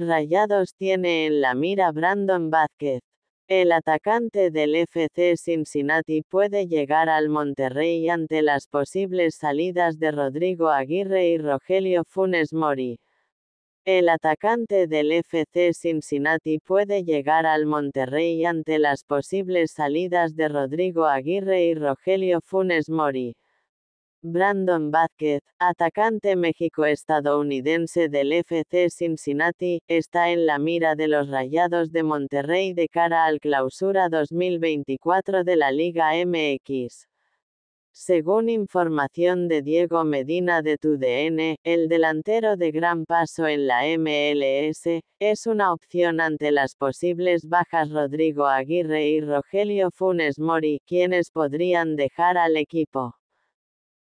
Rayados tiene en la mira Brandon Vázquez. El atacante del FC Cincinnati puede llegar al Monterrey ante las posibles salidas de Rodrigo Aguirre y Rogelio Funes Mori. El atacante del FC Cincinnati puede llegar al Monterrey ante las posibles salidas de Rodrigo Aguirre y Rogelio Funes Mori. Brandon Vázquez, atacante México-estadounidense del FC Cincinnati, está en la mira de los Rayados de Monterrey de cara al clausura 2024 de la Liga MX. Según información de Diego Medina de TUDN, el delantero de gran paso en la MLS, es una opción ante las posibles bajas Rodrigo Aguirre y Rogelio Funes Mori, quienes podrían dejar al equipo.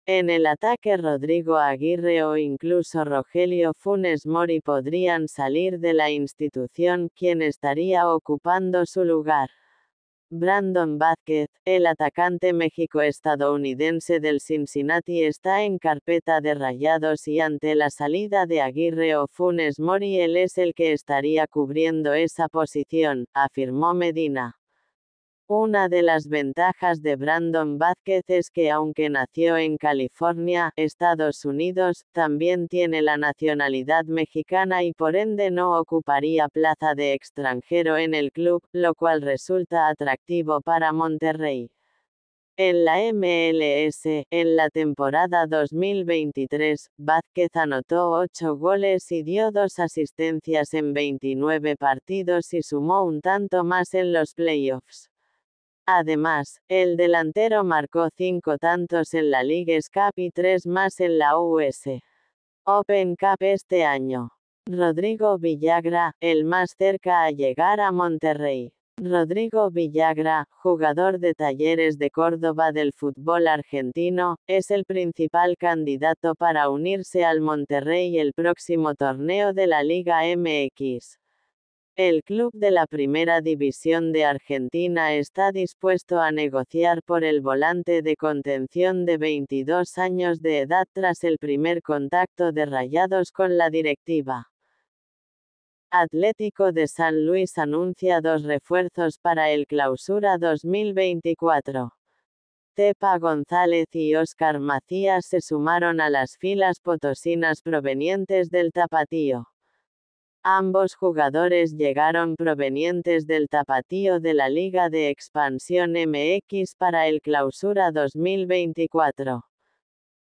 En el ataque Rodrigo Aguirre o incluso Rogelio Funes Mori podrían salir de la institución quien estaría ocupando su lugar. Brandon Vázquez, el atacante México-estadounidense del Cincinnati está en carpeta de rayados y ante la salida de Aguirre o Funes Mori él es el que estaría cubriendo esa posición, afirmó Medina. Una de las ventajas de Brandon Vázquez es que aunque nació en California, Estados Unidos, también tiene la nacionalidad mexicana y por ende no ocuparía plaza de extranjero en el club, lo cual resulta atractivo para Monterrey. En la MLS, en la temporada 2023, Vázquez anotó 8 goles y dio dos asistencias en 29 partidos y sumó un tanto más en los playoffs. Además, el delantero marcó cinco tantos en la Liga Cup y tres más en la US Open Cup este año. Rodrigo Villagra, el más cerca a llegar a Monterrey. Rodrigo Villagra, jugador de Talleres de Córdoba del fútbol argentino, es el principal candidato para unirse al Monterrey el próximo torneo de la Liga MX. El club de la Primera División de Argentina está dispuesto a negociar por el volante de contención de 22 años de edad tras el primer contacto de Rayados con la directiva. Atlético de San Luis anuncia dos refuerzos para el Clausura 2024. Tepa González y Óscar Macías se sumaron a las filas potosinas provenientes del Tapatío. Ambos jugadores llegaron provenientes del tapatío de la Liga de Expansión MX para el Clausura 2024.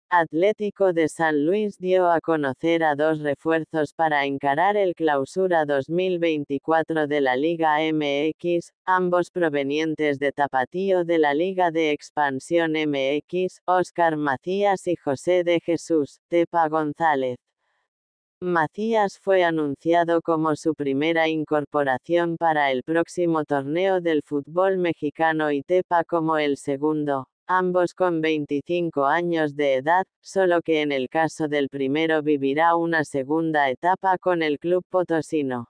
Atlético de San Luis dio a conocer a dos refuerzos para encarar el clausura 2024 de la Liga MX, ambos provenientes de Tapatío de la Liga de Expansión MX, Oscar Macías y José de Jesús, Tepa González. Macías fue anunciado como su primera incorporación para el próximo torneo del fútbol mexicano y Tepa como el segundo, ambos con 25 años de edad, solo que en el caso del primero vivirá una segunda etapa con el club potosino.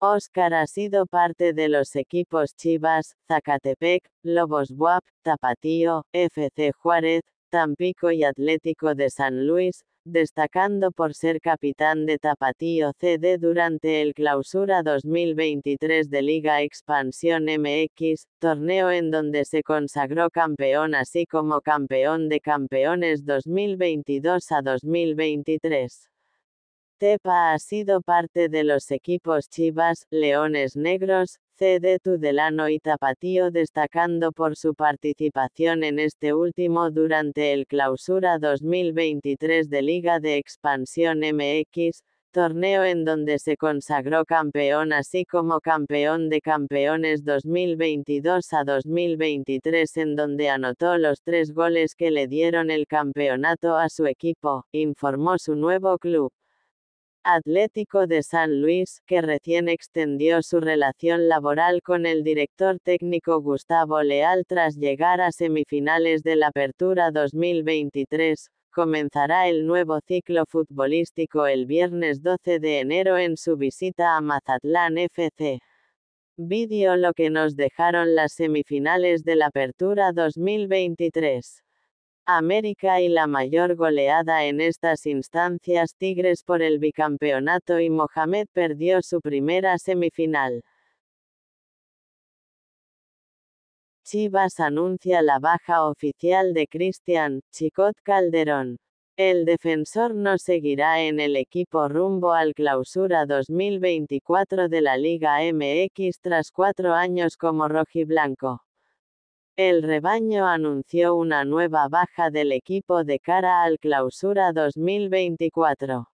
Óscar ha sido parte de los equipos Chivas, Zacatepec, Lobos Buap, Tapatío, FC Juárez, Tampico y Atlético de San Luis, destacando por ser capitán de Tapatío CD durante el Clausura 2023 de Liga Expansión MX, torneo en donde se consagró campeón así como campeón de campeones 2022 a 2023. Tepa ha sido parte de los equipos Chivas, Leones Negros, CD Tudelano y Tapatío destacando por su participación en este último durante el clausura 2023 de Liga de Expansión MX, torneo en donde se consagró campeón así como campeón de campeones 2022 a 2023 en donde anotó los tres goles que le dieron el campeonato a su equipo, informó su nuevo club. Atlético de San Luis, que recién extendió su relación laboral con el director técnico Gustavo Leal tras llegar a semifinales de la Apertura 2023, comenzará el nuevo ciclo futbolístico el viernes 12 de enero en su visita a Mazatlán FC. Vídeo lo que nos dejaron las semifinales de la Apertura 2023. América y la mayor goleada en estas instancias Tigres por el bicampeonato y Mohamed perdió su primera semifinal. Chivas anuncia la baja oficial de Cristian Chicot Calderón. El defensor no seguirá en el equipo rumbo al clausura 2024 de la Liga MX tras cuatro años como rojiblanco. El rebaño anunció una nueva baja del equipo de cara al clausura 2024.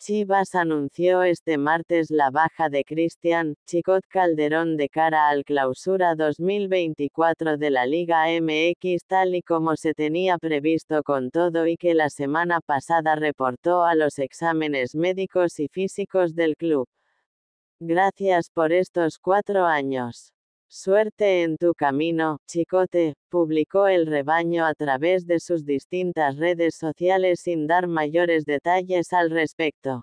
Chivas anunció este martes la baja de Cristian Chicot Calderón de cara al clausura 2024 de la Liga MX tal y como se tenía previsto con todo y que la semana pasada reportó a los exámenes médicos y físicos del club. Gracias por estos cuatro años. Suerte en tu camino, Chicote, publicó el rebaño a través de sus distintas redes sociales sin dar mayores detalles al respecto.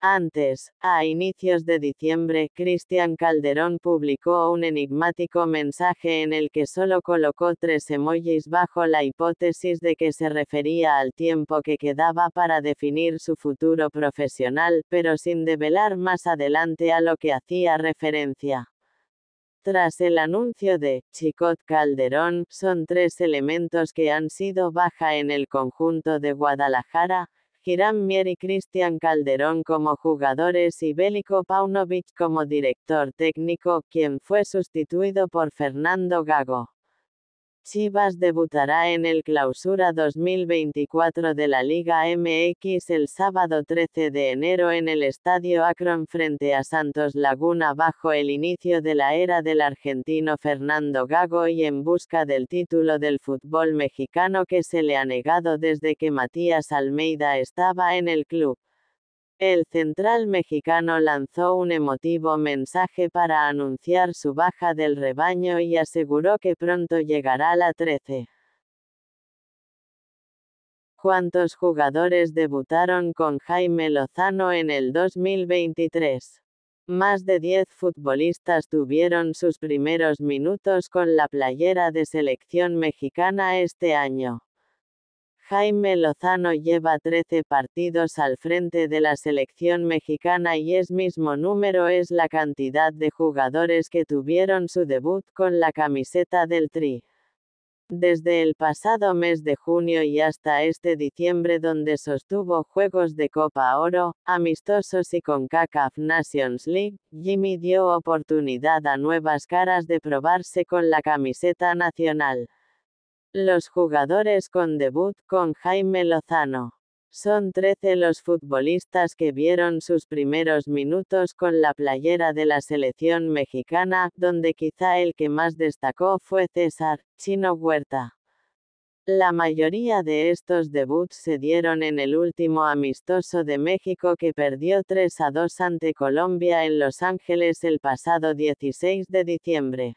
Antes, a inicios de diciembre, Cristian Calderón publicó un enigmático mensaje en el que solo colocó tres emojis bajo la hipótesis de que se refería al tiempo que quedaba para definir su futuro profesional, pero sin develar más adelante a lo que hacía referencia. Tras el anuncio de Chicot Calderón, son tres elementos que han sido baja en el conjunto de Guadalajara, Girán Mier y Cristian Calderón como jugadores y Bélico Paunovic como director técnico, quien fue sustituido por Fernando Gago. Chivas debutará en el Clausura 2024 de la Liga MX el sábado 13 de enero en el Estadio Akron frente a Santos Laguna bajo el inicio de la era del argentino Fernando Gago y en busca del título del fútbol mexicano que se le ha negado desde que Matías Almeida estaba en el club. El central mexicano lanzó un emotivo mensaje para anunciar su baja del rebaño y aseguró que pronto llegará la 13. ¿Cuántos jugadores debutaron con Jaime Lozano en el 2023? Más de 10 futbolistas tuvieron sus primeros minutos con la playera de selección mexicana este año. Jaime Lozano lleva 13 partidos al frente de la selección mexicana y es mismo número es la cantidad de jugadores que tuvieron su debut con la camiseta del Tri. Desde el pasado mes de junio y hasta este diciembre donde sostuvo juegos de Copa Oro, amistosos y con CACAF Nations League, Jimmy dio oportunidad a nuevas caras de probarse con la camiseta nacional. Los jugadores con debut con Jaime Lozano. Son 13 los futbolistas que vieron sus primeros minutos con la playera de la selección mexicana, donde quizá el que más destacó fue César, Chino Huerta. La mayoría de estos debuts se dieron en el último amistoso de México que perdió 3 a 2 ante Colombia en Los Ángeles el pasado 16 de diciembre.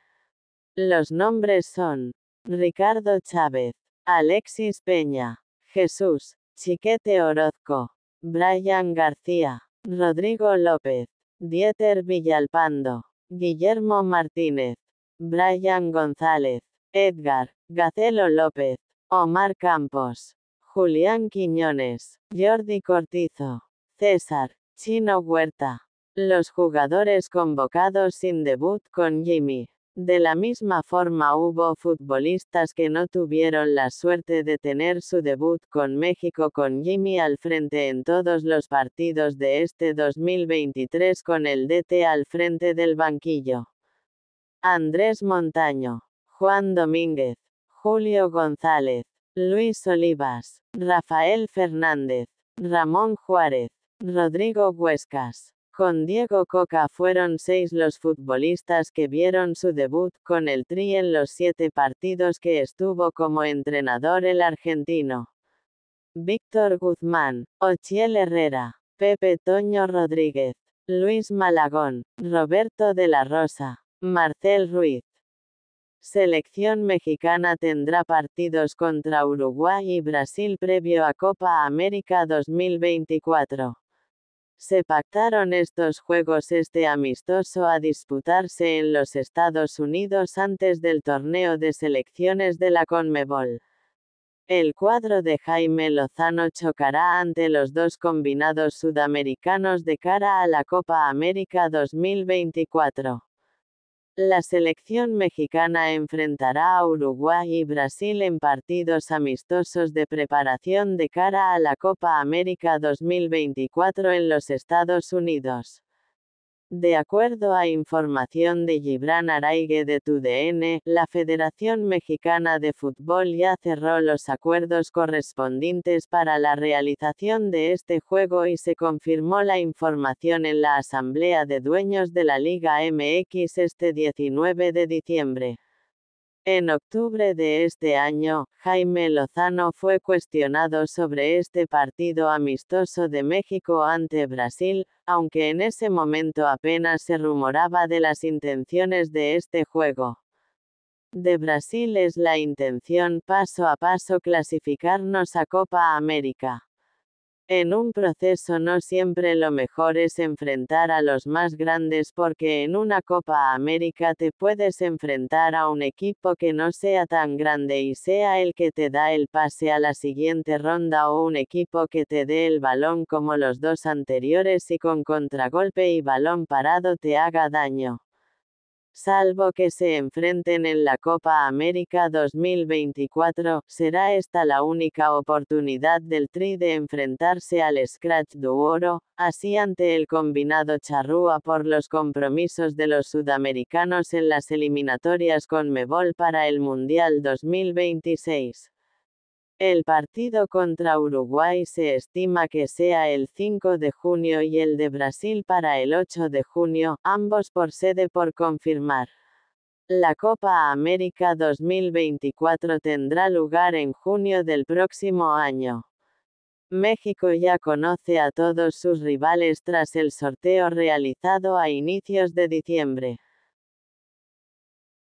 Los nombres son, Ricardo Chávez, Alexis Peña, Jesús, Chiquete Orozco, Brian García, Rodrigo López, Dieter Villalpando, Guillermo Martínez, Brian González, Edgar, Gacelo López, Omar Campos, Julián Quiñones, Jordi Cortizo, César, Chino Huerta. Los jugadores convocados sin debut con Jimmy. De la misma forma hubo futbolistas que no tuvieron la suerte de tener su debut con México con Jimmy al frente en todos los partidos de este 2023 con el DT al frente del banquillo. Andrés Montaño, Juan Domínguez, Julio González, Luis Olivas, Rafael Fernández, Ramón Juárez, Rodrigo Huescas, con Diego Coca fueron seis los futbolistas que vieron su debut con el Tri en los siete partidos que estuvo como entrenador el argentino. Víctor Guzmán, Ochiel Herrera, Pepe Toño Rodríguez, Luis Malagón, Roberto de la Rosa, Marcel Ruiz. Selección mexicana tendrá partidos contra Uruguay y Brasil previo a Copa América 2024. Se pactaron estos juegos este amistoso a disputarse en los Estados Unidos antes del torneo de selecciones de la Conmebol. El cuadro de Jaime Lozano chocará ante los dos combinados sudamericanos de cara a la Copa América 2024. La selección mexicana enfrentará a Uruguay y Brasil en partidos amistosos de preparación de cara a la Copa América 2024 en los Estados Unidos. De acuerdo a información de Gibran Araigue de TUDN, la Federación Mexicana de Fútbol ya cerró los acuerdos correspondientes para la realización de este juego y se confirmó la información en la Asamblea de Dueños de la Liga MX este 19 de diciembre. En octubre de este año, Jaime Lozano fue cuestionado sobre este partido amistoso de México ante Brasil, aunque en ese momento apenas se rumoraba de las intenciones de este juego. De Brasil es la intención paso a paso clasificarnos a Copa América. En un proceso no siempre lo mejor es enfrentar a los más grandes porque en una Copa América te puedes enfrentar a un equipo que no sea tan grande y sea el que te da el pase a la siguiente ronda o un equipo que te dé el balón como los dos anteriores y con contragolpe y balón parado te haga daño salvo que se enfrenten en la Copa América 2024, será esta la única oportunidad del Tri de enfrentarse al Scratch Oro, así ante el combinado charrúa por los compromisos de los sudamericanos en las eliminatorias con Mebol para el Mundial 2026. El partido contra Uruguay se estima que sea el 5 de junio y el de Brasil para el 8 de junio, ambos por sede por confirmar. La Copa América 2024 tendrá lugar en junio del próximo año. México ya conoce a todos sus rivales tras el sorteo realizado a inicios de diciembre.